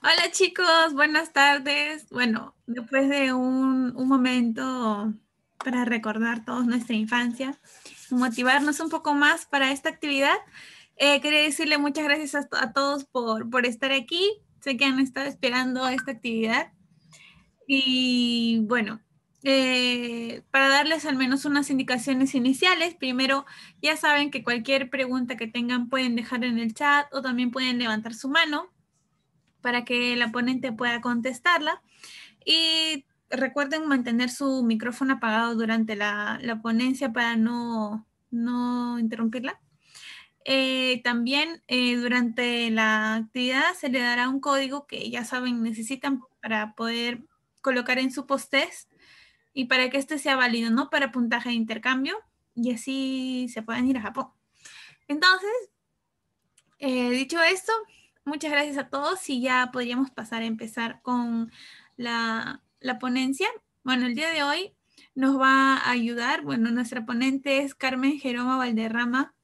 Hola chicos, buenas tardes. Bueno, después de un, momento para recordar todos nuestra infancia, motivarnos un poco más para esta actividad, eh, quería decirle muchas gracias a, todos por, estar aquí. Sé que han estado esperando esta actividad. Y bueno, eh, para darles al menos unas indicaciones iniciales, primero ya saben que cualquier pregunta que tengan pueden dejar en el chat o también pueden levantar su mano para que la ponente pueda contestarla. Y recuerden mantener su micrófono apagado durante la, la ponencia para no, no interrumpirla. Eh, también eh, durante la actividad se le dará un código que ya saben necesitan para poder colocar en su post-test y para que este sea válido, ¿no? Para puntaje de intercambio y así se puedan ir a Japón. Entonces, eh, dicho esto, muchas gracias a todos y ya podríamos pasar a empezar con la, ponencia. Bueno, el día de hoy nos va a ayudar, bueno, nuestra ponente es Carmen Jeroma Valderrama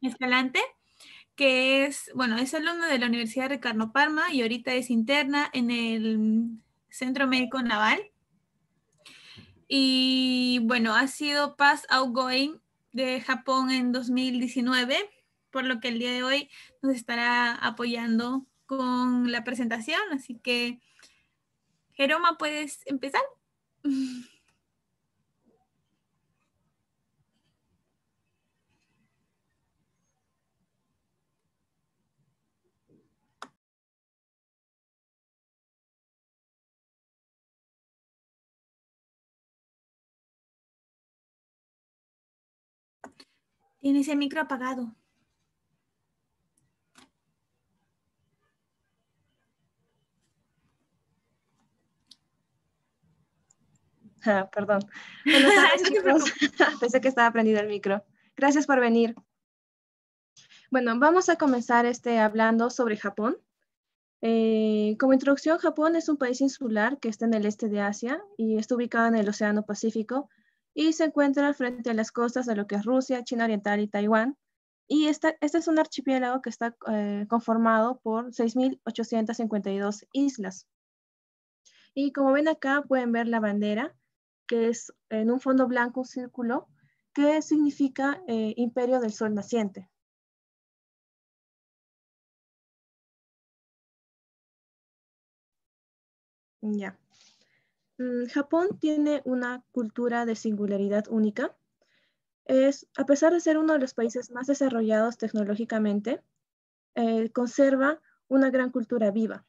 Escalante que es, bueno, es alumno de la Universidad de Ricardo Parma y ahorita es interna en el Centro Médico Naval. Y bueno, ha sido Paz Outgoing de Japón en 2019 por lo que el día de hoy nos estará apoyando con la presentación. Así que, Jeroma, ¿puedes empezar? Tienes el micro apagado. perdón. Ah, pensé que estaba prendido el micro. Gracias por venir. Bueno, vamos a comenzar este, hablando sobre Japón. Eh, como introducción, Japón es un país insular que está en el este de Asia y está ubicado en el Océano Pacífico y se encuentra frente a las costas de lo que es Rusia, China Oriental y Taiwán. Y este es un archipiélago que está eh, conformado por 6.852 islas. Y como ven acá, pueden ver la bandera que es en un fondo blanco un círculo, que significa eh, imperio del sol naciente. Mm, Japón tiene una cultura de singularidad única. Es, a pesar de ser uno de los países más desarrollados tecnológicamente, eh, conserva una gran cultura viva.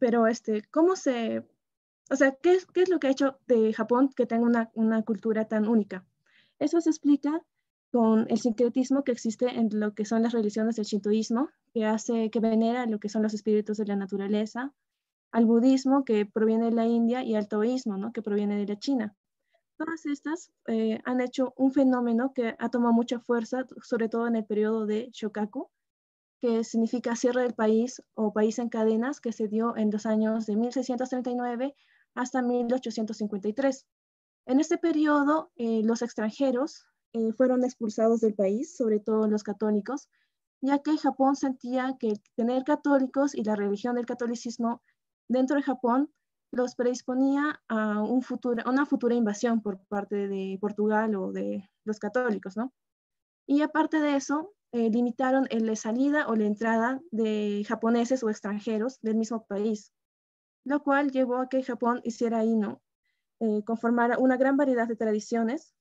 Pero este, ¿cómo se o sea, ¿qué es, lo que ha hecho de Japón que tenga una, una cultura tan única? Eso se explica con el sincretismo que existe en lo que son las religiones del shintoísmo, que hace que venera lo que son los espíritus de la naturaleza, al budismo que proviene de la India y al taoísmo, ¿no? que proviene de la China. Todas estas eh, han hecho un fenómeno que ha tomado mucha fuerza, sobre todo en el periodo de Shokaku, que significa cierre del país o país en cadenas, que se dio en los años de 1639 hasta 1853. En este periodo, eh, los extranjeros eh, fueron expulsados del país, sobre todo los católicos, ya que Japón sentía que tener católicos y la religión del catolicismo dentro de Japón los predisponía a un futuro, una futura invasión por parte de Portugal o de los católicos, ¿no? Y aparte de eso, eh, limitaron la salida o la entrada de japoneses o extranjeros del mismo país lo cual llevó a que Japón hiciera Inu, eh, conformara una gran variedad de tradiciones,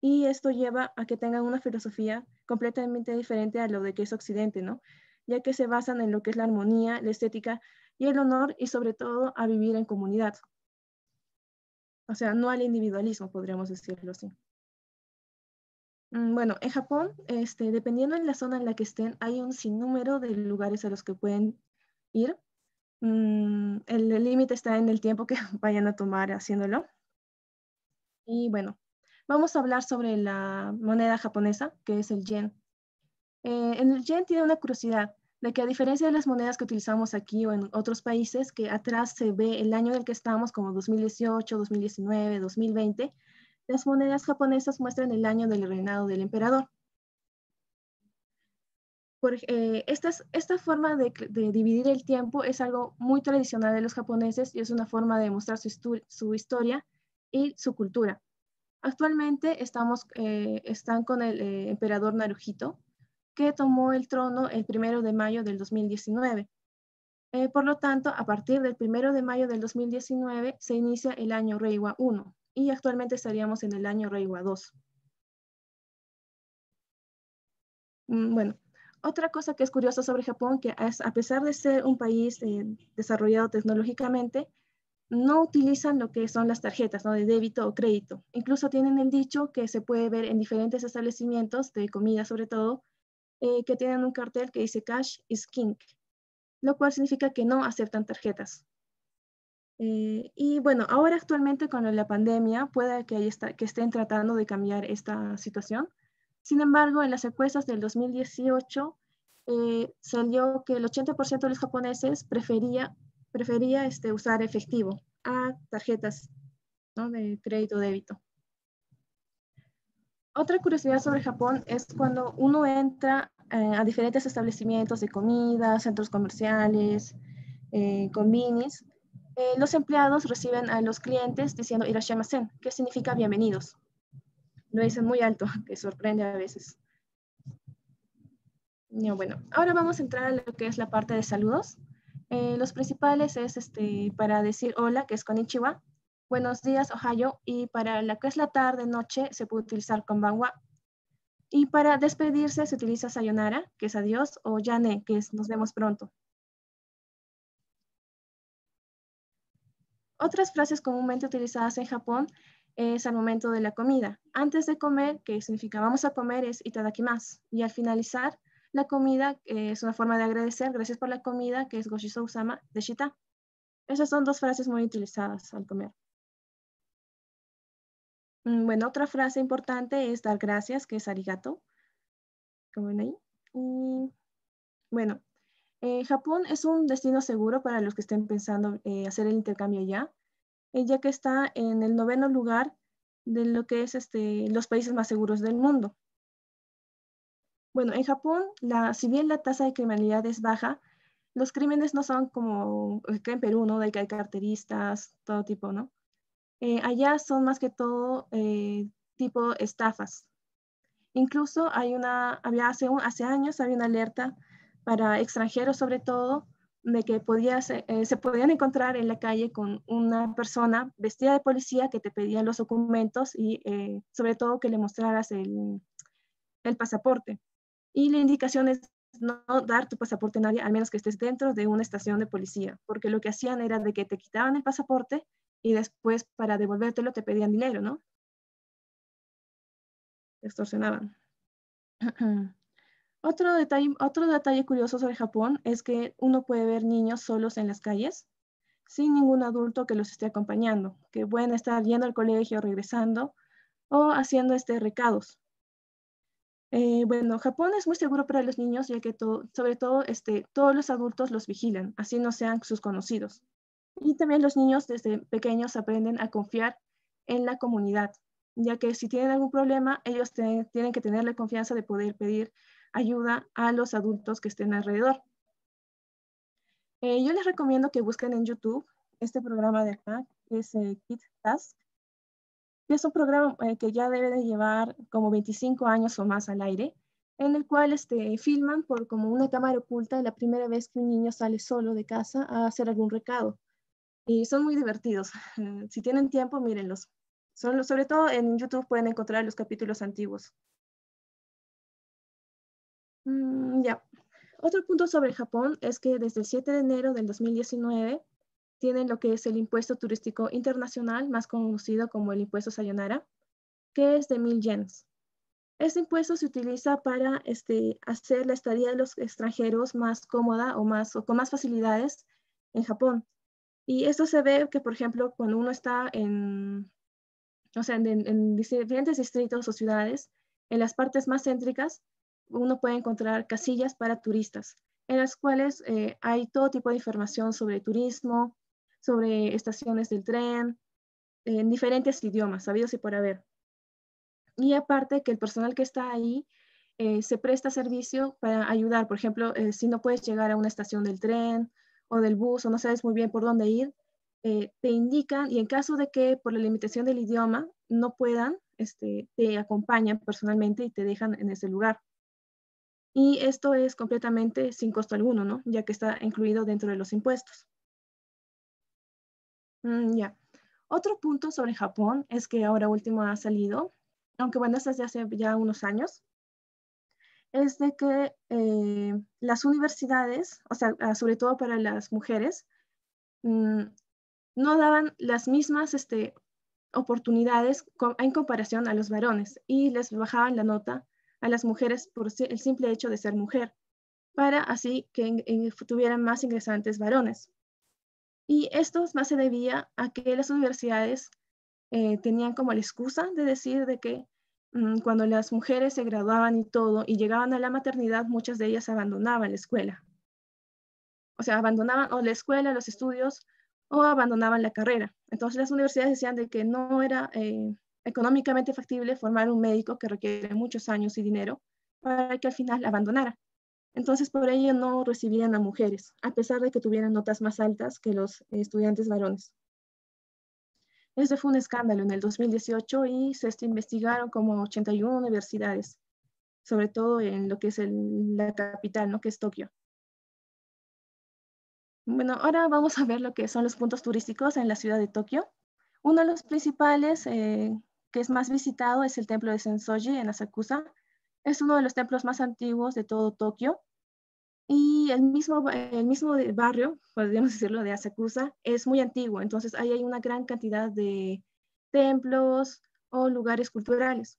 y esto lleva a que tengan una filosofía completamente diferente a lo de que es Occidente, ¿no? ya que se basan en lo que es la armonía, la estética y el honor y sobre todo a vivir en comunidad. O sea, no al individualismo, podríamos decirlo así. Mm, bueno, en Japón, este, dependiendo en la zona en la que estén, hay un sinnúmero de lugares a los que pueden ir. Mm, el límite está en el tiempo que vayan a tomar haciéndolo. Y bueno, vamos a hablar sobre la moneda japonesa, que es el yen. Eh, el yen tiene una curiosidad de que a diferencia de las monedas que utilizamos aquí o en otros países, que atrás se ve el año en el que estamos, como 2018, 2019, 2020, las monedas japonesas muestran el año del reinado del emperador. Por, eh, esta forma de, dividir el tiempo es algo muy tradicional de los japoneses y es una forma de mostrar su, historia y su cultura. Actualmente estamos, eh, están con el eh, emperador Naruhito, que tomó el trono el primero de mayo del 2019. por lo tanto, a partir del primero de mayo del 2019 se inicia el año Reiwa 1 y actualmente estaríamos en el año Reiwa 2. Mm, bueno, otra cosa que es curiosa sobre Japón, que es, a pesar de ser un país eh, desarrollado tecnológicamente, no utilizan lo que son las tarjetas ¿no? de débito o crédito. Incluso tienen el dicho que se puede ver en diferentes establecimientos de comida sobre todo, eh, que tienen un cartel que dice cash is king, lo cual significa que no aceptan tarjetas. Eh, y bueno, ahora actualmente con la pandemia puede que, que estén tratando de cambiar esta situación, sin embargo, en las encuestas del 2018 eh, salió que el 80% de los japoneses prefería, prefería este, usar efectivo a tarjetas de crédito débito. Otra curiosidad sobre Japón es cuando uno entra eh, a diferentes establecimientos de comida, centros comerciales, eh, eh los empleados reciben a los clientes diciendo irashimasen, que significa bienvenidos lo dicen muy alto, que sorprende a veces. bueno, ahora vamos a entrar a lo que es la parte de saludos. Eh, los principales es este, para decir hola, que es konnichiwa, buenos días, ohayo. y para la que es la tarde, noche, se puede utilizar konbanwa. Y para despedirse se utiliza sayonara, que es adiós, o yane, que es nos vemos pronto. Otras frases comúnmente utilizadas en Japón es al momento de la comida. Antes de comer, que significa vamos a comer, es itadakimasu. Y al finalizar la comida, eh, es una forma de agradecer, gracias por la comida, que es goshiso sama de shita. Esas son dos frases muy utilizadas al comer. Mm, bueno, otra frase importante es dar gracias, que es arigato. Como ven ahí. Y, bueno, eh, Japón es un destino seguro para los que estén pensando eh, hacer el intercambio ya. Eh, ya que está en el noveno lugar de lo que es este, los países más seguros del mundo. Bueno, en Japón, la, si bien la tasa de criminalidad es baja, los crímenes no son como eh, en Perú, ¿no? De que hay carteristas, todo tipo, ¿no? Eh, allá son más que todo tipo estafas. Incluso hay había un, hace años había una alerta para extranjeros sobre todo de que eh, se podían encontrar en la calle con una persona vestida de policía que te pedía los documentos y eh, sobre todo que le mostraras el, el, pasaporte. Y la indicación es no dar tu pasaporte a nadie, al menos que estés dentro de una estación de policía, porque lo que hacían era de que te quitaban el pasaporte y después para devolvértelo te pedían dinero, ¿no? Te extorsionaban. Otro detalle, otro detalle curioso sobre Japón es que uno puede ver niños solos en las calles sin ningún adulto que los esté acompañando, que pueden estar yendo al colegio, regresando o haciendo este recados. Eh, bueno, Japón es muy seguro para los niños, ya que sobre todo este, todos los adultos los vigilan, así no sean sus conocidos. Y también los niños desde pequeños aprenden a confiar en la comunidad, ya que si tienen algún problema, ellos tienen que tener la confianza de poder pedir ayuda a los adultos que estén alrededor. Eh, yo les recomiendo que busquen en YouTube este programa de acá, que es eh, Kid Task, que es un programa eh, que ya debe de llevar como 25 años o más al aire, en el cual este, filman por como una cámara oculta la primera vez que un niño sale solo de casa a hacer algún recado. Y son muy divertidos. Si tienen tiempo, mírenlos. Son, sobre todo en YouTube pueden encontrar los capítulos antiguos. Mm, ya. Otro punto sobre Japón es que desde el 7 de enero del 2019 tienen lo que es el impuesto turístico internacional, más conocido como el impuesto Sayonara, que es de mil yenes Este impuesto se utiliza para este, hacer la estadía de los extranjeros más cómoda o, más, con más facilidades en Japón. Y esto se ve que, por ejemplo, cuando uno está en, o en diferentes distritos o ciudades, en las partes más céntricas, uno puede encontrar casillas para turistas, en las cuales eh, hay todo tipo de información sobre turismo, sobre estaciones del tren, en diferentes idiomas, sabidos y por haber. Y aparte que el personal que está ahí eh, se presta servicio para ayudar, por ejemplo, eh, si no puedes llegar a una estación del tren o del bus o no sabes muy bien por dónde ir, te indican y en caso de que por la limitación del idioma no puedan, este, te acompañan personalmente y te dejan en ese lugar. Y esto es completamente sin costo alguno, ¿no? Ya que está incluido dentro de los impuestos. Mm, ya. Otro punto sobre Japón es que ahora último ha salido, aunque bueno, este es de hace ya unos años, es de que eh, las universidades, o sea, ah, sobre todo para las mujeres, mm, no daban las mismas este, oportunidades en comparación a los varones y les bajaban la nota a las mujeres por el simple hecho de ser mujer, para así que tuvieran más ingresantes varones. Y esto más se debía a que las universidades eh, tenían como la excusa de decir de que mm, cuando las mujeres se graduaban y todo y llegaban a la maternidad, muchas de ellas abandonaban la escuela. O sea, abandonaban o la escuela, los estudios, o abandonaban la carrera. Entonces las universidades decían de que no era eh, económicamente factible formar un médico que requiere muchos años y dinero para que al final la abandonara. Entonces, por ello no recibían a mujeres, a pesar de que tuvieran notas más altas que los estudiantes varones. Este fue un escándalo en el 2018 y se investigaron como 81 universidades, sobre todo en lo que es la capital, ¿no? que es Tokio. Bueno, ahora vamos a ver lo que son los puntos turísticos en la ciudad de Tokio. Uno de los principales eh, que es más visitado es el templo de Sensoji en Asakusa. Es uno de los templos más antiguos de todo Tokio. Y el mismo, el mismo barrio, podríamos decirlo, de Asakusa, es muy antiguo. Entonces ahí hay una gran cantidad de templos o lugares culturales.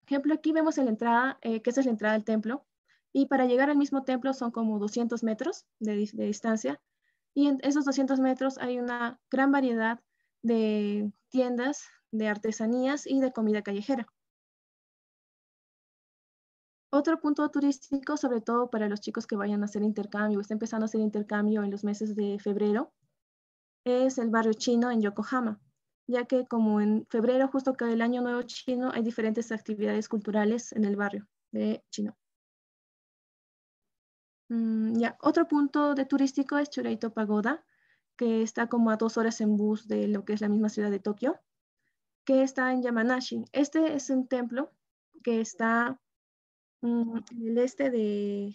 Por ejemplo, aquí vemos la entrada, eh, que esa es la entrada del templo. Y para llegar al mismo templo son como 200 metros de, de distancia. Y en esos 200 metros hay una gran variedad de tiendas de artesanías y de comida callejera. Otro punto turístico, sobre todo para los chicos que vayan a hacer intercambio, está empezando a hacer intercambio en los meses de febrero, es el barrio chino en Yokohama, ya que como en febrero, justo que el año nuevo chino, hay diferentes actividades culturales en el barrio de chino. Mm, ya. Otro punto de turístico es Chureito Pagoda, que está como a dos horas en bus de lo que es la misma ciudad de Tokio que está en Yamanashi. Este es un templo que está mm, este de,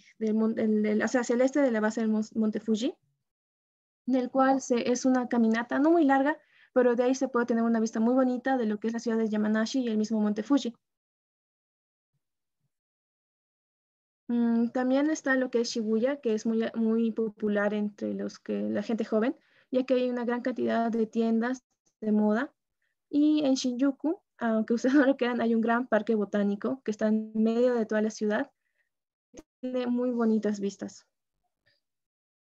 hacia el este de la base del monte Fuji, en el cual se, es una caminata no muy larga, pero de ahí se puede tener una vista muy bonita de lo que es la ciudad de Yamanashi y el mismo monte Fuji. Mm, también está lo que es Shibuya, que es muy, muy popular entre los que, la gente joven, ya que hay una gran cantidad de tiendas de moda y en Shinjuku, aunque ustedes no lo crean, hay un gran parque botánico que está en medio de toda la ciudad. Tiene muy bonitas vistas.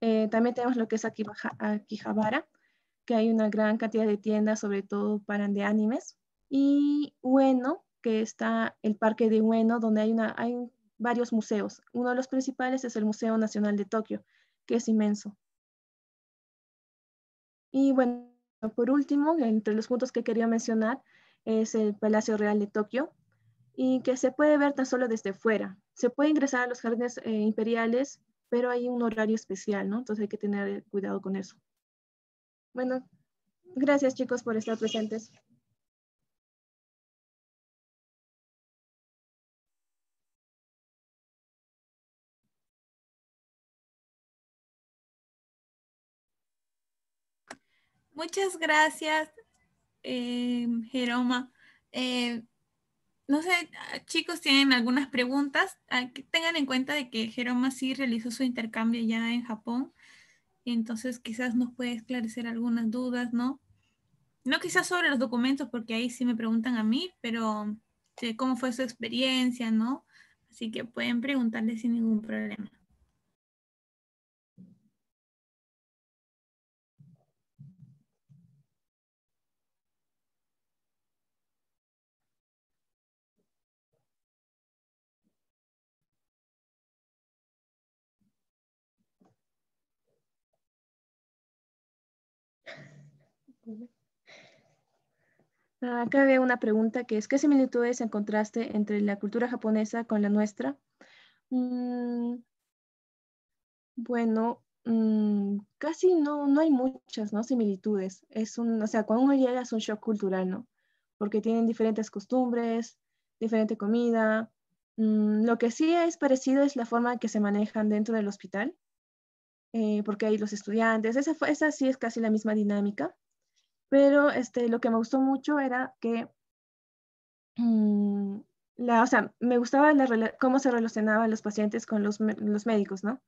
Eh, también tenemos lo que es Akihabara, que hay una gran cantidad de tiendas, sobre todo para de animes. Y Ueno, que está el parque de Ueno, donde hay, una, hay varios museos. Uno de los principales es el Museo Nacional de Tokio, que es inmenso. Y bueno, Ah, por último, entre los puntos que quería mencionar es el Palacio Real de Tokio y que se puede ver tan solo desde fuera. Se puede ingresar a los jardines eh, imperiales, pero hay un horario especial, ¿no? Entonces hay que tener eh, cuidado con eso. Bueno, gracias chicos por estar presentes. Muchas gracias, em, eh, Jeroma. no sé, chicos, tienen algunas preguntas. Ah, tengan en cuenta de que Jeroma sí realizó su intercambio ya en Japón. Entonces quizás nos puede esclarecer algunas dudas, ¿no? No quizás sobre los documentos, porque ahí sí me preguntan a mí, pero de eh, cómo fue su experiencia, ¿no? Así que pueden preguntarle sin ningún problema. Ah, acá veo una pregunta que es, ¿qué similitudes encontraste entre la cultura japonesa con la nuestra? Mm, bueno, mm, casi no, hay muchas similitudes. Es un, o sea, cuando uno llega es un shock cultural, ¿no? Porque tienen diferentes costumbres, diferente comida. Mm, lo que sí es parecido es la forma que se manejan dentro del hospital, eh, porque hay los estudiantes. Esa, esa sí es casi la misma dinámica pero este, lo que me gustó mucho era que, mm, la, o sea, me gustaba la, cómo se relacionaban los pacientes con los, los médicos, ¿no?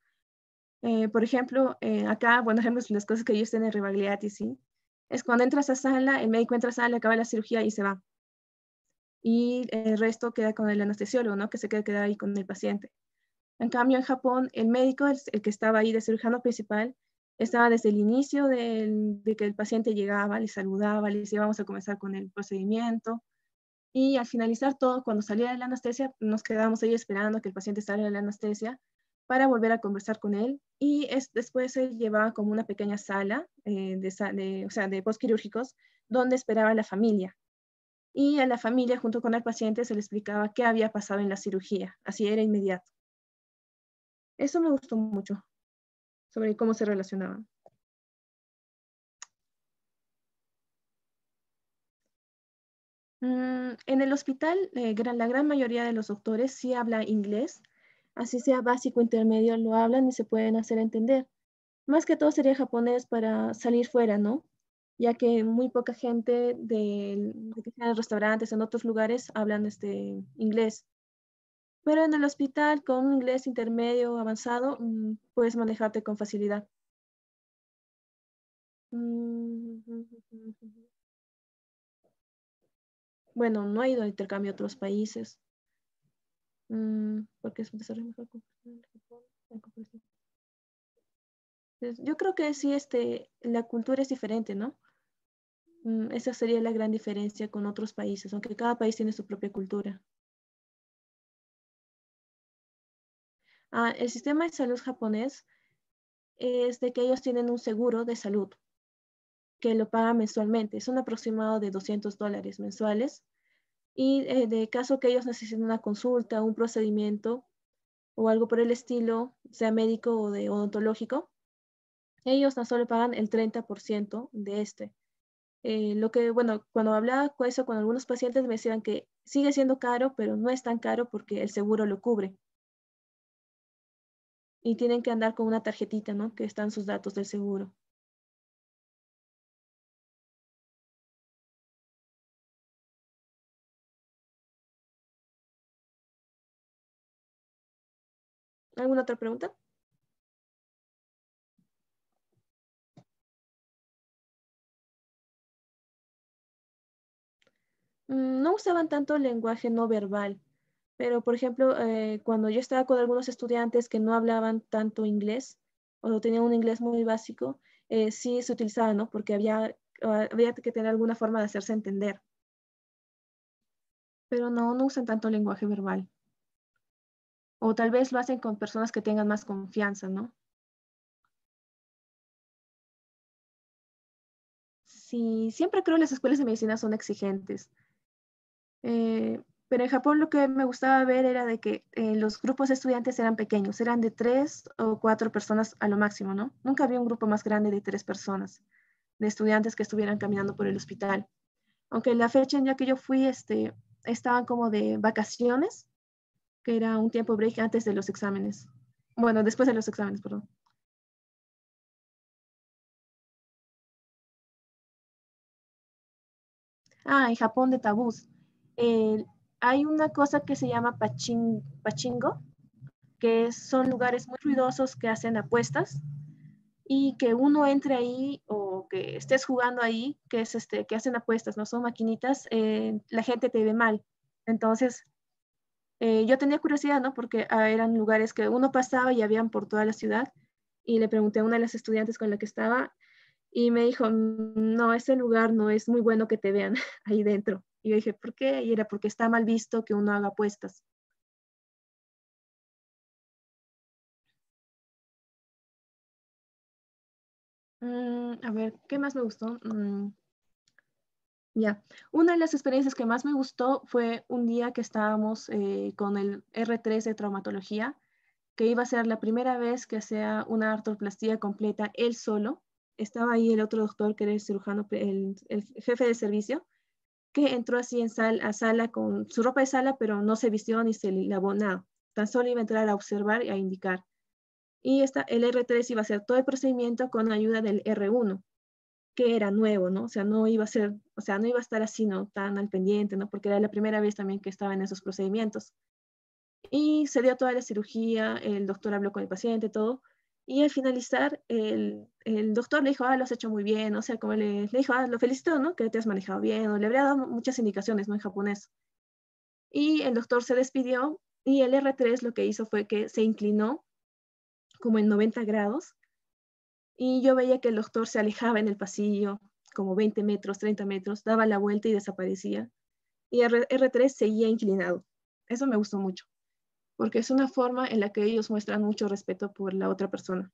Eh, por ejemplo, eh, acá, bueno, ejemplos, las cosas que yo estoy en y ¿sí? Es cuando entras a sala, el médico entra a sala, acaba la cirugía y se va. Y el resto queda con el anestesiólogo, ¿no? Que se queda, ahí con el paciente. En cambio, en Japón, el médico, es el que estaba ahí de cirujano principal, estaba desde el inicio de que el paciente llegaba, le saludaba, le decía vamos a comenzar con el procedimiento. Y al finalizar todo, cuando salía de la anestesia, nos quedábamos ahí esperando que el paciente saliera de la anestesia para volver a conversar con él. Y después él llevaba como una pequeña sala eh, de, de, o postquirúrgicos donde esperaba la familia. Y a la familia, junto con el paciente, se le explicaba qué había pasado en la cirugía. Así era inmediato. Eso me gustó mucho sobre cómo se relacionaban. Mm, en el hospital, eh, la gran mayoría de los doctores sí habla inglés, así sea básico, intermedio, lo hablan y se pueden hacer entender. Más que todo sería japonés para salir fuera, ¿no? Ya que muy poca gente de, restaurantes, en otros lugares, hablan este, inglés. Pero en el hospital con un inglés intermedio avanzado mm, puedes manejarte con facilidad. Mm, bueno, no he ido a intercambio a otros países. Mm, porque es yo creo que sí, este, la cultura es diferente, ¿no? Esa sería la gran diferencia con otros países, aunque cada país tiene su propia cultura. Ah, el sistema de salud japonés es de que ellos tienen un seguro de salud que lo pagan mensualmente. Es un aproximado de 200 dólares mensuales. Y eh, de caso que ellos necesiten una consulta, un procedimiento o algo por el estilo, sea médico o odontológico, ellos tan solo pagan el 30% de este. Eh, lo que, bueno, cuando hablaba con eso con algunos pacientes me decían que sigue siendo caro, pero no es tan caro porque el seguro lo cubre y tienen que andar con una tarjetita, ¿no? Que están sus datos del seguro. ¿Alguna otra pregunta? Mm, no usaban tanto el lenguaje no verbal. Pero, por ejemplo, eh, cuando yo estaba con algunos estudiantes que no hablaban tanto inglés o tenían un inglés muy básico, eh, sí se utilizaba, ¿no? Porque había, ah, había que tener alguna forma de hacerse entender. Pero no, no usan tanto lenguaje verbal. O tal vez lo hacen con personas que tengan más confianza, ¿no? Sí, siempre creo que las escuelas de medicina son exigentes. Eh, pero en Japón lo que me gustaba ver era de que eh, los grupos de estudiantes eran pequeños, eran de tres o cuatro personas a lo máximo, ¿no? Nunca había un grupo más grande de tres personas, de estudiantes que estuvieran caminando por el hospital. Aunque la fecha en la que yo fui, este, estaban como de vacaciones, que era un tiempo break antes de los exámenes. Bueno, después de los exámenes, perdón. Ah, en Japón de tabús hay una cosa que se llama pachin, pachingo, que son lugares muy ruidosos que hacen apuestas y que uno entre ahí o que estés jugando ahí, que es este, que hacen apuestas, no son maquinitas, eh, la gente te ve mal. Entonces, eh, yo tenía curiosidad, ¿no? Porque ah, eran lugares que uno pasaba y habían por toda la ciudad. Y le pregunté a una de las estudiantes con la que estaba y me dijo, no, ese lugar no es muy bueno que te vean ahí dentro. Y yo dije, ¿por qué? Y era porque está mal visto que uno haga apuestas. Mm, a ver, ¿qué más me gustó? Mm. ya, una de las experiencias que más me gustó fue un día que estábamos eh, con el R3 de traumatología, que iba a ser la primera vez que sea una artroplastía completa él solo. Estaba ahí el otro doctor que era el cirujano, el jefe de servicio, que entró así en sal, a sala con su ropa de sala, pero no se vistió ni se lavó nada. Tan solo iba a entrar a observar y a indicar. Y esta, el R3 iba a hacer todo el procedimiento con ayuda del R1, que era nuevo, ¿no? O sea, no iba a ser, o sea, no iba a estar así, ¿no? Tan al pendiente, ¿no? Porque era la primera vez también que estaba en esos procedimientos. Y se dio toda la cirugía, el doctor habló con el paciente, todo, y al finalizar, el, el doctor le dijo, ah, lo has hecho muy bien, o sea, como le, dijo, ah, lo felicito, ¿no? Que te has manejado bien, o le habría dado muchas indicaciones, ¿no? En japonés. Y el doctor se despidió y el R3 lo que hizo fue que se inclinó como en 90 grados y yo veía que el doctor se alejaba en el pasillo como 20 metros, 30 metros, daba la vuelta y desaparecía. Y el R 3 seguía inclinado. Eso me gustó mucho porque es una forma en la que ellos muestran mucho respeto por la otra persona.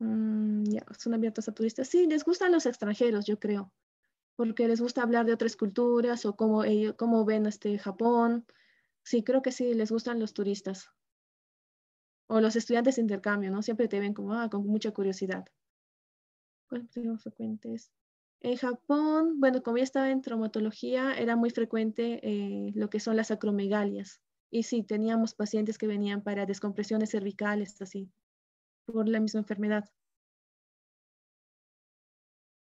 Mm, ya, son abiertos a turistas. Sí, les gustan los extranjeros, yo creo, porque les gusta hablar de otras culturas o cómo, ellos, ven este Japón. Sí, creo que sí, les gustan los turistas. O los estudiantes de intercambio, ¿no? Siempre te ven como, ah, con mucha curiosidad. ¿Cuáles son frecuentes? En Japón, bueno, como ya estaba en traumatología, era muy frecuente eh, lo que son las acromegalias. Y sí, teníamos pacientes que venían para descompresiones cervicales, así, por la misma enfermedad.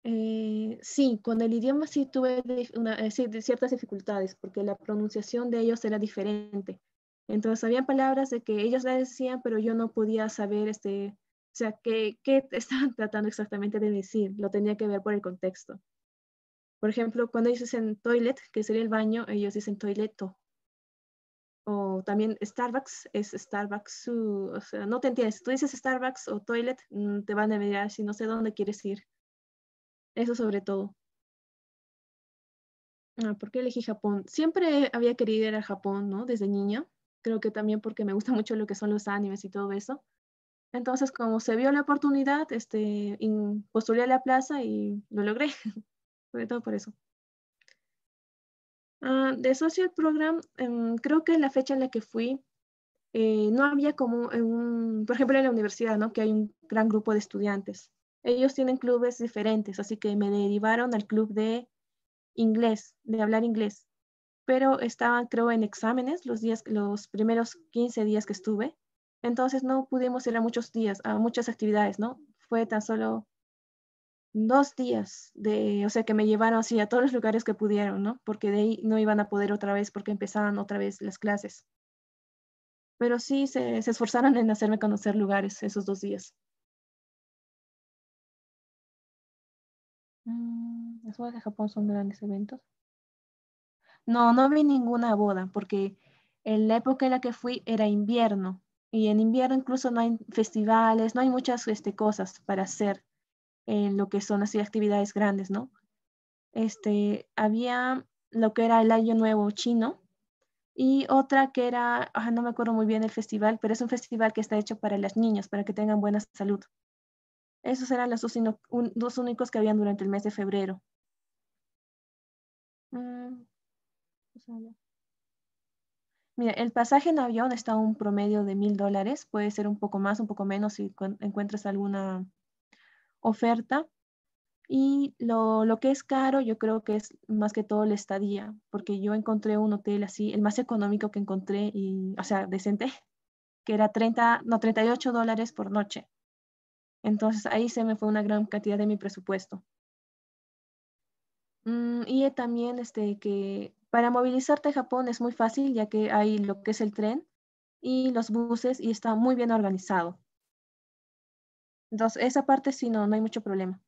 Eh, sí, con el idioma sí tuve eh, ciertas dificultades porque la pronunciación de ellos era diferente. Entonces, había palabras de que ellos la decían, pero yo no podía saber este, o sea, ¿qué, ¿qué estaban tratando exactamente de decir? Lo tenía que ver por el contexto. Por ejemplo, cuando dices en toilet, que sería el baño, ellos dicen toileto. O también Starbucks es Starbucks, o sea, no te entiendes. Si tú dices Starbucks o toilet, mm, te van a mirar si no sé dónde quieres ir. Eso sobre todo. Ah, ¿Por qué elegí Japón? Siempre había querido ir a Japón, ¿no? Desde niño. Creo que también porque me gusta mucho lo que son los animes y todo eso. Entonces, como se vio la oportunidad, este, postulé a la plaza y lo logré, sobre todo por eso. Ah, de Social Program, em, creo que en la fecha en la que fui, eh, no había como, un, por ejemplo, en la universidad, ¿no? que hay un gran grupo de estudiantes. Ellos tienen clubes diferentes, así que me derivaron al club de inglés, de hablar inglés. Pero estaban, creo, en exámenes los, días, los primeros 15 días que estuve. Entonces no pudimos ir a muchos días, a muchas actividades, ¿no? Fue tan solo dos días de, o sea, que me llevaron así a todos los lugares que pudieron, ¿no? Porque de ahí no iban a poder otra vez porque empezaban otra vez las clases. Pero sí se, se esforzaron en hacerme conocer lugares esos dos días. Mm, ¿Las bodas de Japón son grandes eventos? No, no vi ninguna boda porque en la época en la que fui era invierno y en invierno incluso no hay festivales, no hay muchas este, cosas para hacer en lo que son así actividades grandes, ¿no? Este, había lo que era el Año Nuevo Chino y otra que era, ah, no me acuerdo muy bien el festival, pero es un festival que está hecho para las niñas, para que tengan buena salud. Esos eran los dos, dos únicos que habían durante el mes de febrero. Mm. Pues, el pasaje en avión está a un promedio de mil dólares, puede ser un poco más, un poco menos si encuentras alguna oferta. Y lo, que es caro, yo creo que es más que todo la estadía, porque yo encontré un hotel así, el más económico que encontré, y, o sea, decente, que era 30, no, 38 dólares por noche. Entonces ahí se me fue una gran cantidad de mi presupuesto. Mm, y también este, que para movilizarte a Japón es muy fácil, ya que hay lo que es el tren y los buses y está muy bien organizado. Entonces, esa parte sí, no, no hay mucho problema.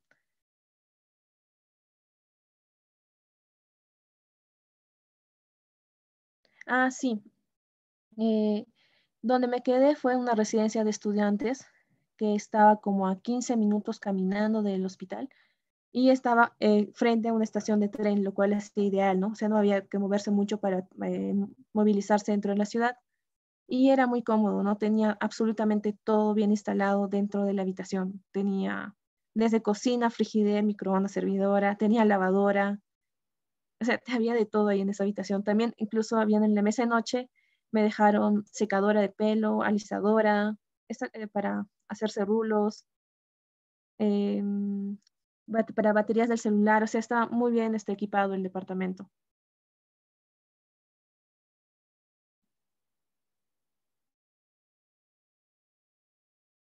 Ah, sí. Eh, donde me quedé fue una residencia de estudiantes que estaba como a 15 minutos caminando del hospital y estaba eh, frente a una estación de tren, lo cual es ideal, ¿no? O sea, no había que moverse mucho para eh, movilizarse dentro de la ciudad y era muy cómodo, ¿no? Tenía absolutamente todo bien instalado dentro de la habitación. Tenía desde cocina, frigidez, microondas, servidora, tenía lavadora. O sea, había de todo ahí en esa habitación. También incluso habían en la mesa de noche, me dejaron secadora de pelo, alisadora, eh, para hacerse rulos, em, para baterías del celular, o sea, está muy bien este, equipado el departamento.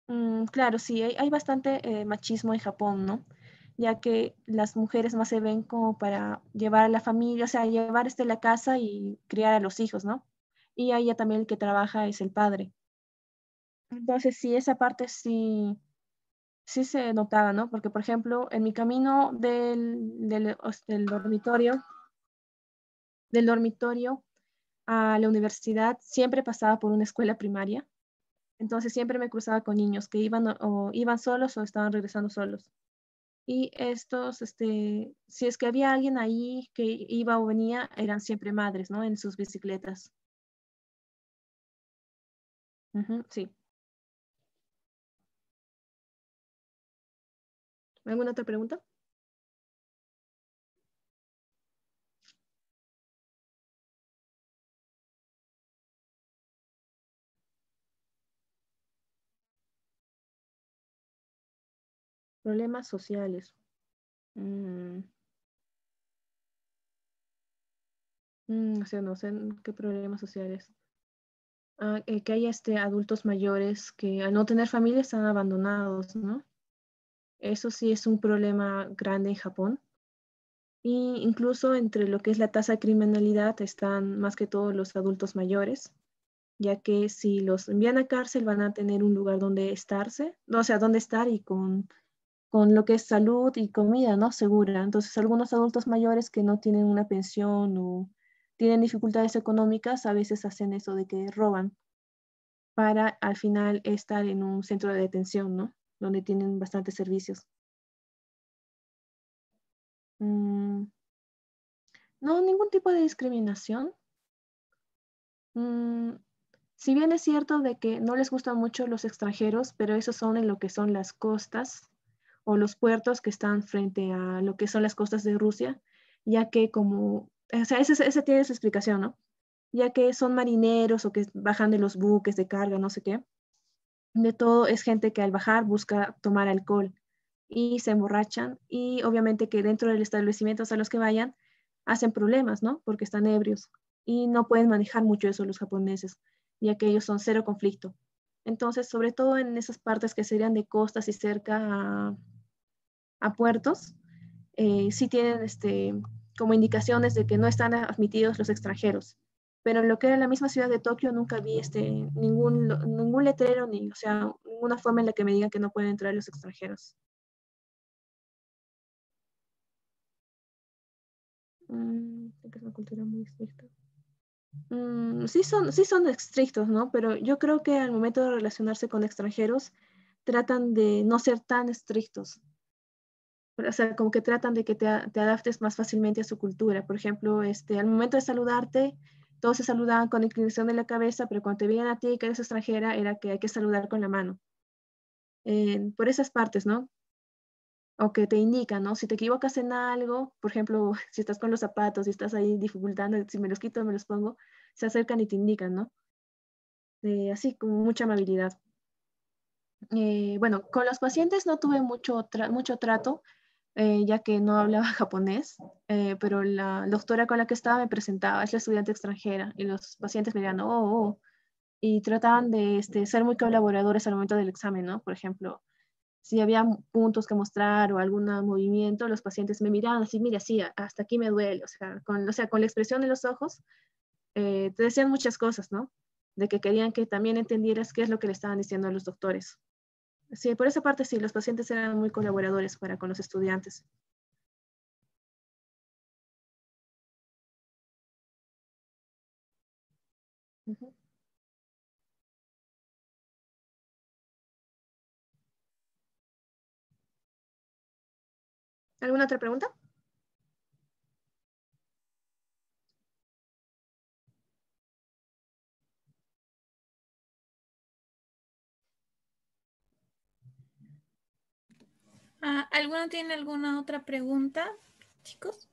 Mm, claro, sí, hay, bastante eh, machismo en Japón, ¿no? Ya que las mujeres más se ven como para llevar a la familia, o sea, llevar este la casa y criar a los hijos, ¿no? Y ahí ya también el que trabaja es el padre. Entonces, sí, esa parte sí, sí se notaba, ¿no? Porque, por ejemplo, en mi camino del, dormitorio, del dormitorio a la universidad, siempre pasaba por una escuela primaria. Entonces siempre me cruzaba con niños que iban o iban solos o estaban regresando solos. Y estos, este, si es que había alguien ahí que iba o venía, eran siempre madres, ¿no? En sus bicicletas. sí. ¿Alguna otra pregunta? Problemas sociales. Mm, mm o sea, no sé qué problemas sociales. Ah, eh, que hay este, adultos mayores que al no tener familia están abandonados, ¿no? Eso sí es un problema grande en Japón. Y incluso entre lo que es la tasa de criminalidad están más que todos los adultos mayores, ya que si los envían a cárcel van a tener un lugar donde estarse, o sea, donde estar y con, con lo que es salud y comida, ¿no? Segura. Entonces, algunos adultos mayores que no tienen una pensión o tienen dificultades económicas, a veces hacen eso de que roban para al final estar en un centro de detención, ¿no? donde tienen bastantes servicios. Mm, no, ningún tipo de discriminación. Mm, si bien es cierto de que no les gustan mucho los extranjeros, pero esos son en lo que son las costas o los puertos que están frente a lo que son las costas de Rusia, ya que como, o sea, esa tiene su explicación, ¿no? Ya que son marineros o que bajan de los buques de carga, no sé qué, de todo es gente que al bajar busca tomar alcohol y se emborrachan y obviamente que dentro del establecimiento a los que vayan hacen problemas, ¿no? Porque están ebrios y no pueden manejar mucho eso los japoneses, ya que ellos son cero conflicto. Entonces, sobre todo en esas partes que serían de costas y cerca a, puertos, eh, sí tienen este, como indicaciones de que no están admitidos los extranjeros pero en lo que era la misma ciudad de Tokio nunca vi este, ningún, ningún letrero, ni, o sea, ninguna forma en la que me digan que no pueden entrar los extranjeros. Mm, es una cultura muy estricta. Mm, sí, son, sí son estrictos, ¿no? Pero yo creo que al momento de relacionarse con extranjeros, tratan de no ser tan estrictos. O sea, como que tratan de que te, te adaptes más fácilmente a su cultura. Por ejemplo, este, al momento de saludarte, todos se saludaban con inclinación de la cabeza, pero cuando te veían a ti que eres extranjera, era que hay que saludar con la mano. por esas partes, ¿no? O que te indican, ¿no? Si te equivocas en algo, por ejemplo, si estás con los zapatos, y estás ahí dificultando, si me los quito, me los pongo, se acercan y te indican, ¿no? así, con mucha amabilidad. Eh, bueno, con los pacientes no tuve mucho, mucho trato, eh, ya que no hablaba japonés, eh, pero la doctora con la que estaba me presentaba, es la estudiante extranjera, y los pacientes me decían, oh, oh, oh". y trataban de este, ser muy colaboradores al momento del examen, ¿no? Por ejemplo, si había puntos que mostrar o algún movimiento, los pacientes me miraban así, mira, sí, hasta aquí me duele, o sea, con, o sea, con la expresión de los ojos, eh, te decían muchas cosas, ¿no? De que querían que también entendieras qué es lo que le estaban diciendo a los doctores. Sí, por esa parte sí, los pacientes eran muy colaboradores para con los estudiantes. ¿Alguna otra pregunta? Ah, ¿Alguno tiene alguna otra pregunta, chicos?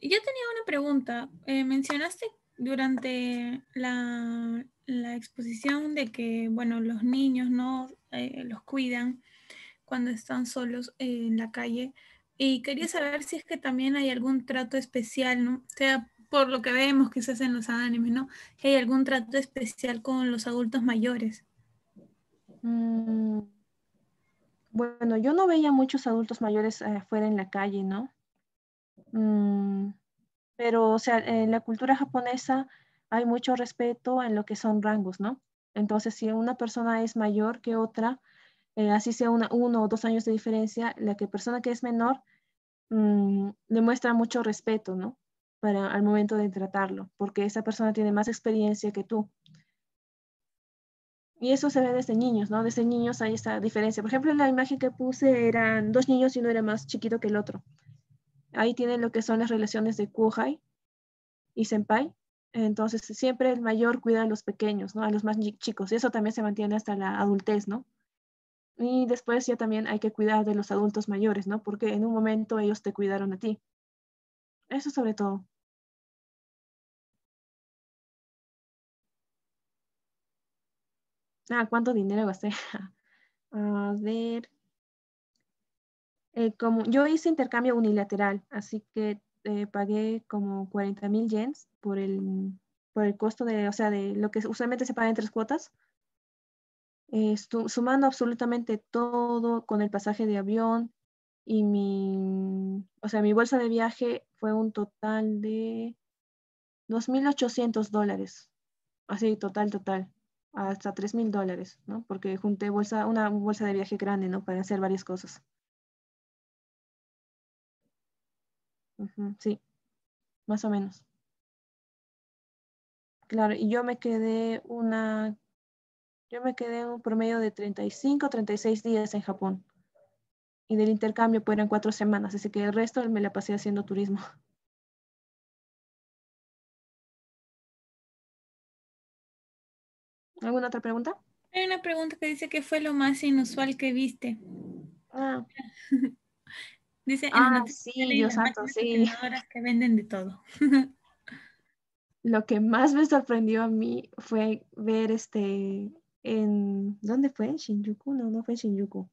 Yo tenía una pregunta. Eh, mencionaste durante la, exposición de que, bueno, los niños no eh, los cuidan cuando están solos eh, en la calle. Y quería saber si es que también hay algún trato especial, ¿no? sea, por lo que vemos quizás en los animes, ¿no? hay algún trato especial con los adultos mayores. Mm, bueno, yo no veía muchos adultos mayores afuera eh, en la calle, ¿no? Mm, pero, o sea, en la cultura japonesa hay mucho respeto en lo que son rangos, ¿no? Entonces, si una persona es mayor que otra, eh, así sea una, uno o dos años de diferencia, la que persona que es menor demuestra mm, mucho respeto, ¿no? Para, al momento de tratarlo, porque esa persona tiene más experiencia que tú. Y eso se ve desde niños, ¿no? Desde niños hay esa diferencia. Por ejemplo, en la imagen que puse eran dos niños y uno era más chiquito que el otro. Ahí tienen lo que son las relaciones de Kuhai y Senpai. Entonces, siempre el mayor cuida a los pequeños, ¿no? A los más chicos. Y eso también se mantiene hasta la adultez, ¿no? Y después ya también hay que cuidar de los adultos mayores, ¿no? Porque en un momento ellos te cuidaron a ti. Eso sobre todo. Ah, ¿cuánto dinero gasté? a ver. Eh, como yo hice intercambio unilateral, así que eh, pagué como 40 mil yens por el, por el costo de, o sea, de lo que usualmente se paga en tres cuotas. Eh, sumando absolutamente todo con el pasaje de avión y mi, o sea, mi bolsa de viaje fue un total de 2.800 dólares, así total, total, hasta 3.000 dólares, ¿no? Porque junté bolsa, una bolsa de viaje grande, ¿no? Para hacer varias cosas. sí, más o menos. Claro, y yo me quedé una yo me quedé en un promedio de 35, 36 días en Japón. Y del intercambio pues eran cuatro semanas, así que el resto me la pasé haciendo turismo. ¿Alguna otra pregunta? Hay una pregunta que dice que fue lo más inusual que viste. Ah. dice, ah, sí, Dios sí. que venden de todo. lo que más me sorprendió a mí fue ver este en, ¿dónde fue? ¿En Shinjuku? No, no fue en Shinjuku.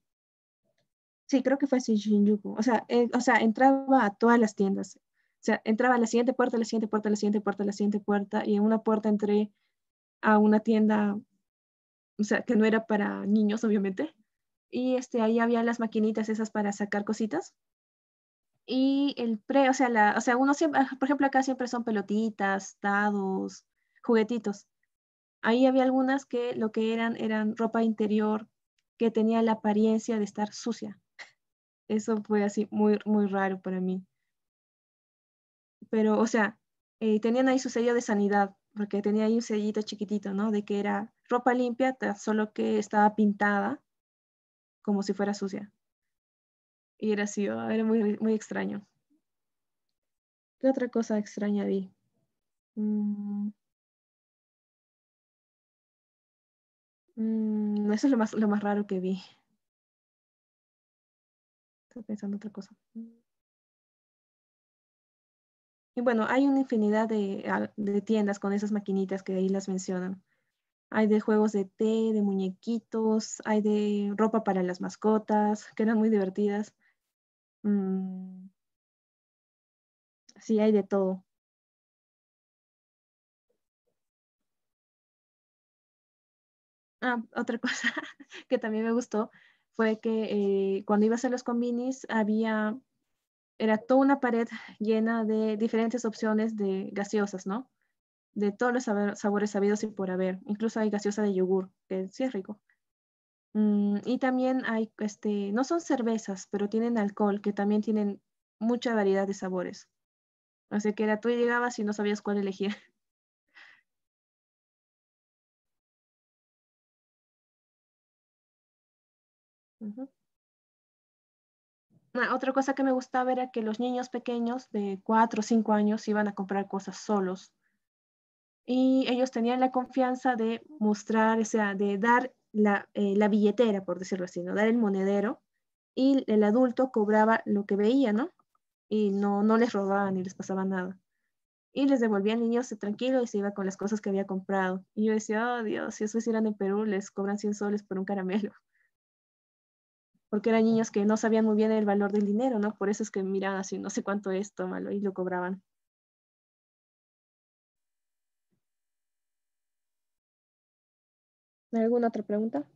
Sí, creo que fue en Shinjuku. O sea, eh, o sea, entraba a todas las tiendas. O sea, entraba a la siguiente puerta, la siguiente puerta, la siguiente puerta, la siguiente puerta, y en una puerta entré a una tienda, o sea, que no era para niños, obviamente. Y este, ahí había las maquinitas esas para sacar cositas y el pre, o sea, o sea, uno siempre, por ejemplo, acá siempre son pelotitas, dados, juguetitos. Ahí había algunas que lo que eran eran ropa interior que tenía la apariencia de estar sucia. Eso fue así muy, muy raro para mí. Pero, o sea, eh, tenían ahí su sello de sanidad, porque tenía ahí un sellito chiquitito, ¿no? De que era ropa limpia, solo que estaba pintada como si fuera sucia. Y era así, ah, era muy, muy extraño. ¿Qué otra cosa extraña vi? Mm. Mm, eso es lo más, lo más raro que vi. Estoy pensando otra cosa. Y bueno, hay una infinidad de, ah, de, tiendas con esas maquinitas que ahí las mencionan. Hay de juegos de té, de muñequitos, hay de ropa para las mascotas, que eran muy divertidas. Mm, sí, hay de todo. Ah, otra cosa que también me gustó fue que eh, cuando ibas a los combinis había, era toda una pared llena de diferentes opciones de gaseosas, ¿no? De todos los sabores sabidos y por haber. Incluso hay gaseosa de yogur, que sí es rico. Mm, y también hay, este, no son cervezas, pero tienen alcohol, que también tienen mucha variedad de sabores. Así que era tú llegabas y no sabías cuál elegir. otra cosa que me gustaba era que los niños pequeños de 4 o 5 años iban a comprar cosas solos. Y ellos tenían la confianza de mostrar, o sea, de dar la, eh, la billetera, por decirlo así, ¿no? Dar el monedero y el adulto cobraba lo que veía, ¿no? Y no, no les robaban ni les pasaba nada y les devolvían niños niño tranquilo y se iba con las cosas que había comprado. Y yo decía, oh Dios, si eso hicieran en Perú, les cobran 100 soles por un caramelo porque eran niños que no sabían muy bien el valor del dinero, ¿no? Por eso es que miraban así, no sé cuánto es, tómalo, y lo cobraban. ¿Alguna otra pregunta?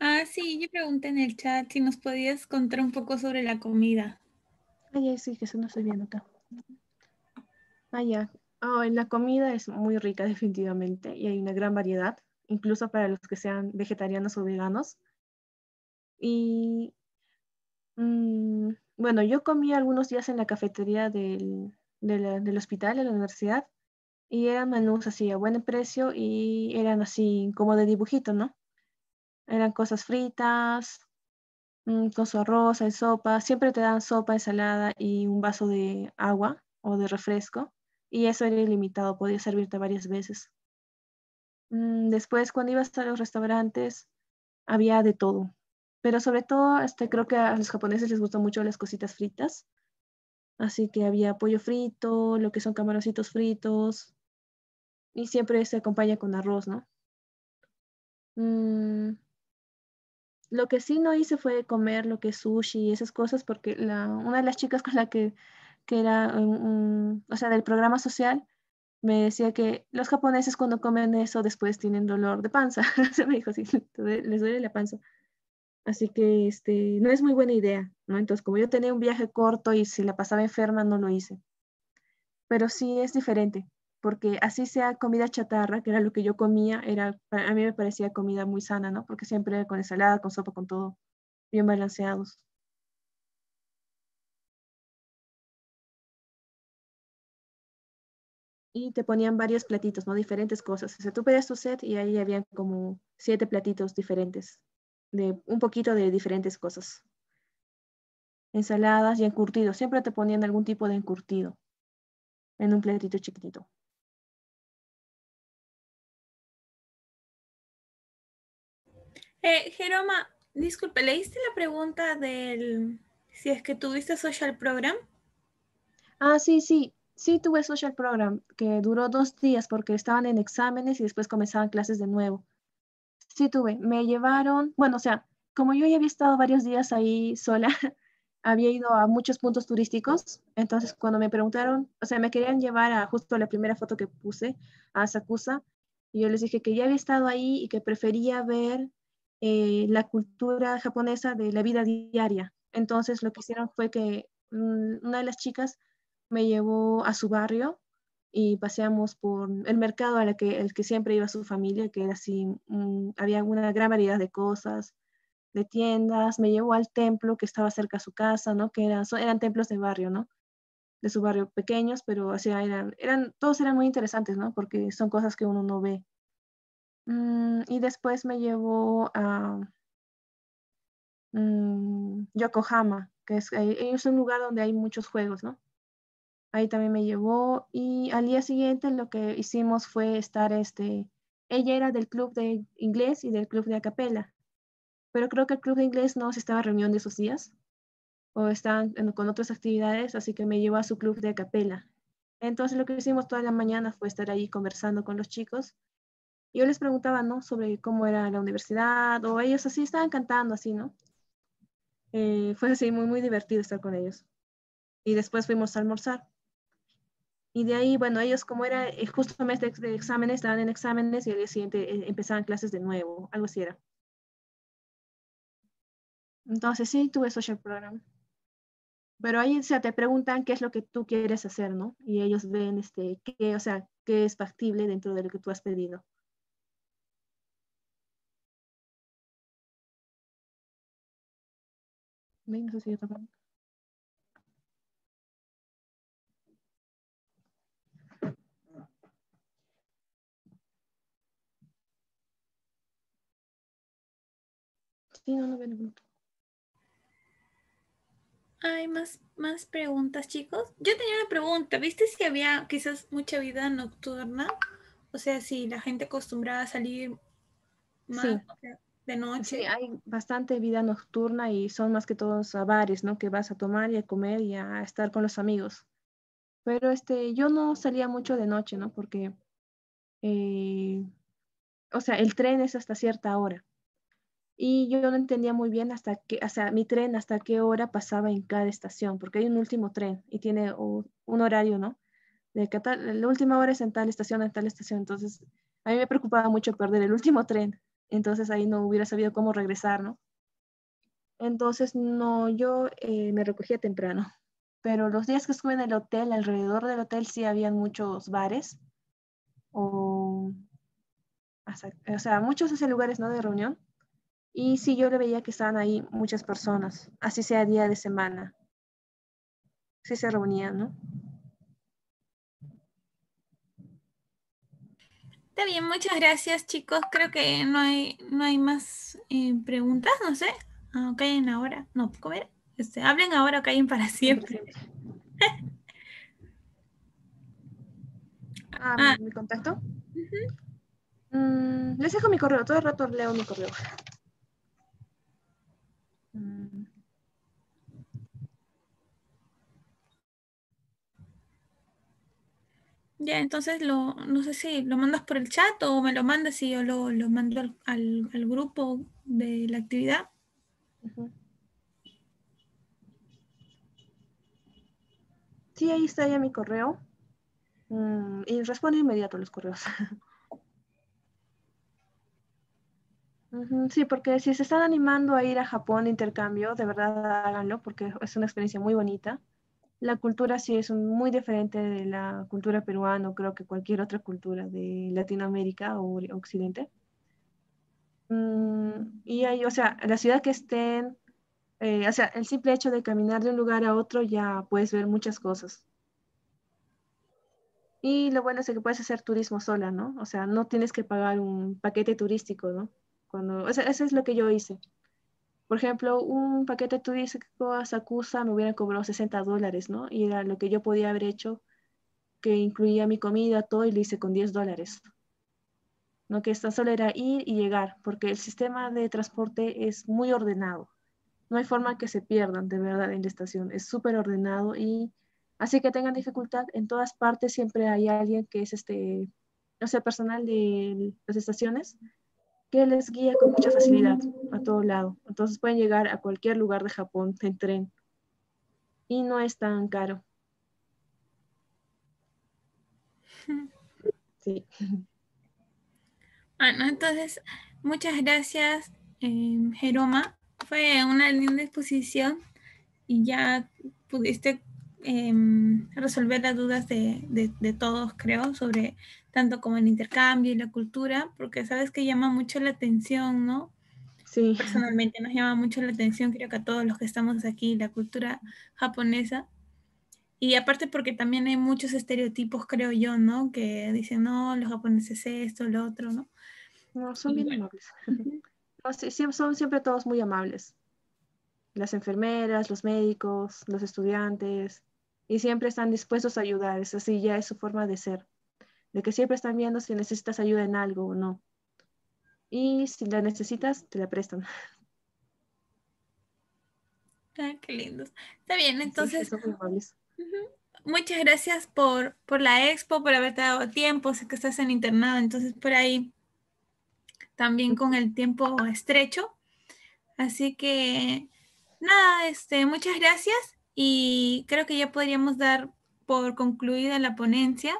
Ah, sí, yo pregunté en el chat si nos podías contar un poco sobre la comida. Ay, sí, que eso no estoy viendo acá. Ah, ya. Oh, en la comida es muy rica definitivamente y hay una gran variedad, incluso para los que sean vegetarianos o veganos. Y mm, bueno, yo comí algunos días en la cafetería del, del hospital, de la universidad, y eran menús así a buen precio y eran así como de dibujito, ¿no? Eran cosas fritas, mm, con su arroz, sopa, siempre te dan sopa, ensalada y un vaso de agua o de refresco y eso era ilimitado, podía servirte varias veces. Mm, después, cuando ibas a los restaurantes, había de todo, pero sobre todo, este, creo que a los japoneses les gustan mucho las cositas fritas, así que había pollo frito, lo que son camaroncitos fritos, y siempre se acompaña con arroz, ¿no? Mm, lo que sí no hice fue comer lo que es sushi y esas cosas, porque la, una de las chicas con la que que era, un, o sea, del programa social, me decía que los japoneses cuando comen eso después tienen dolor de panza. Se me dijo así, les duele la panza. Así que este, no es muy buena idea, ¿no? Entonces, como yo tenía un viaje corto y si la pasaba enferma, no lo hice. Pero sí es diferente, porque así sea comida chatarra, que era lo que yo comía, era, a mí me parecía comida muy sana, ¿no? Porque siempre con ensalada, con sopa, con todo, bien balanceados. y te ponían varios platitos, ¿no? Diferentes cosas. O sea, tú pedías tu set y ahí habían como siete platitos diferentes, de un poquito de diferentes cosas. Ensaladas y encurtidos. Siempre te ponían algún tipo de encurtido en un platito chiquitito. Eh, Jeroma, disculpe, ¿leíste la pregunta del si es que tuviste social program? Ah, sí, sí. Sí, tuve social program que duró dos días porque estaban en exámenes y después comenzaban clases de nuevo. Sí, tuve. Me llevaron, bueno, o sea, como yo ya había estado varios días ahí sola, había ido a muchos puntos turísticos, entonces cuando me preguntaron, o sea, me querían llevar a justo la primera foto que puse, a Sakusa, y yo les dije que ya había estado ahí y que prefería ver eh, la cultura japonesa de la vida diaria. Entonces lo que hicieron fue que mm, una de las chicas me llevó a su barrio y paseamos por el mercado al que, el que siempre iba su familia, que era así, mm, había una gran variedad de cosas, de tiendas, me llevó al templo que estaba cerca a su casa, ¿no? Que eran, eran templos de barrio, ¿no? De su barrio pequeños, pero así eran, eran, todos eran muy interesantes, ¿no? Porque son cosas que uno no ve. Mm, y después me llevó a mm, Yokohama, que es, es un lugar donde hay muchos juegos, ¿no? ahí también me llevó y al día siguiente lo que hicimos fue estar, este, ella era del club de inglés y del club de acapela, pero creo que el club de inglés no se estaba reuniendo reunión de esos días o estaban con otras actividades, así que me llevó a su club de acapela. Entonces lo que hicimos toda la mañana fue estar ahí conversando con los chicos. Yo les preguntaba, ¿no? Sobre cómo era la universidad, o ellos así estaban cantando, así, ¿no? Eh, fue así muy, muy divertido estar con ellos. Y después fuimos a almorzar. Y de ahí, bueno, ellos como era el eh, justo mes de, exámenes, estaban en exámenes y al día siguiente eh, empezaban clases de nuevo, algo así era. Entonces sí, tuve social program. Pero ahí, o sea, te preguntan qué es lo que tú quieres hacer, ¿no? Y ellos ven, este, qué, o sea, qué es factible dentro de lo que tú has pedido. No sé Hay más, más preguntas, chicos. Yo tenía una pregunta. ¿Viste si había quizás mucha vida nocturna? O sea, si la gente acostumbraba a salir más de noche. hay bastante vida nocturna y son más que todos a bares, ¿no? Que vas a tomar y a comer y a estar con los amigos. Pero este, yo no salía mucho de noche, ¿no? Porque, eh, o sea, el tren es hasta cierta hora y yo no entendía muy bien hasta qué, o sea, mi tren hasta qué hora pasaba en cada estación, porque hay un último tren y tiene un, horario, ¿no? De que tal, la última hora es en tal estación, en tal estación, entonces a mí me preocupaba mucho perder el último tren, entonces ahí no hubiera sabido cómo regresar, ¿no? Entonces, no, yo eh, me recogía temprano, pero los días que estuve en el hotel, alrededor del hotel sí habían muchos bares o, o sea, muchos lugares, ¿no? De reunión y sí, yo le veía que estaban ahí muchas personas, así sea día de semana. Sí se reunían, ¿no? Está bien, muchas gracias chicos. Creo que no hay, no hay más eh, preguntas, no sé. Ah, ahora. No, comer. Este, hablen ahora o callen para siempre. ah, mi ah. contacto. Mm, les dejo mi correo, todo el rato leo mi correo. Mm. Ya, entonces no sé si lo mandas por el chat o me lo mandas y yo lo, mando al, grupo de la actividad. Sí, ahí está ya mi correo. Mm, y responde inmediato los correos. Sí, porque si se están animando a ir a Japón intercambio, de verdad háganlo porque es una experiencia muy bonita. La cultura sí es muy diferente de la cultura peruana o creo que cualquier otra cultura de Latinoamérica o Occidente. Mm, y ahí, o sea, la ciudad que estén, eh, o sea, el simple hecho de caminar de un lugar a otro ya puedes ver muchas cosas. Y lo bueno es que puedes hacer turismo sola, ¿no? O sea, no tienes que pagar un paquete turístico, ¿no? Cuando, eso es lo que yo hice. Por ejemplo, un paquete turístico a Sakusa me hubieran cobrado 60 dólares, ¿no? Y era lo que yo podía haber hecho, que incluía mi comida, todo, y lo hice con 10 dólares. No que esta solo era ir y llegar, porque el sistema de transporte es muy ordenado. No hay forma que se pierdan de verdad en la estación. Es súper ordenado y así que tengan dificultad, en todas partes siempre hay alguien que es este, no personal de las estaciones que les guía con mucha facilidad a todo lado. Entonces pueden llegar a cualquier lugar de Japón en tren y no es tan caro. Sí. Bueno, entonces, muchas gracias, em, Jeroma. Fue una linda exposición y ya pudiste Em, resolver las dudas de, todos, creo, sobre tanto como el intercambio y la cultura, porque sabes que llama mucho la atención, ¿no? Sí. Personalmente nos llama mucho la atención, creo que a todos los que estamos aquí, la cultura japonesa. Y aparte porque también hay muchos estereotipos, creo yo, ¿no? Que dicen, no, los japoneses esto, lo otro, ¿no? No, son bien amables. son siempre todos muy amables. Las enfermeras, los médicos, los estudiantes, y siempre están dispuestos a ayudar. Es así, ya es su forma de ser. De que siempre están viendo si necesitas ayuda en algo o no. Y si la necesitas, te la prestan. Ah, qué lindo. Está bien, entonces. Muchas gracias por, la expo, por haberte dado tiempo. Sé que estás en internado, entonces por ahí también con el tiempo estrecho. Así que, nada, este, muchas gracias y creo que ya podríamos dar por concluida la ponencia.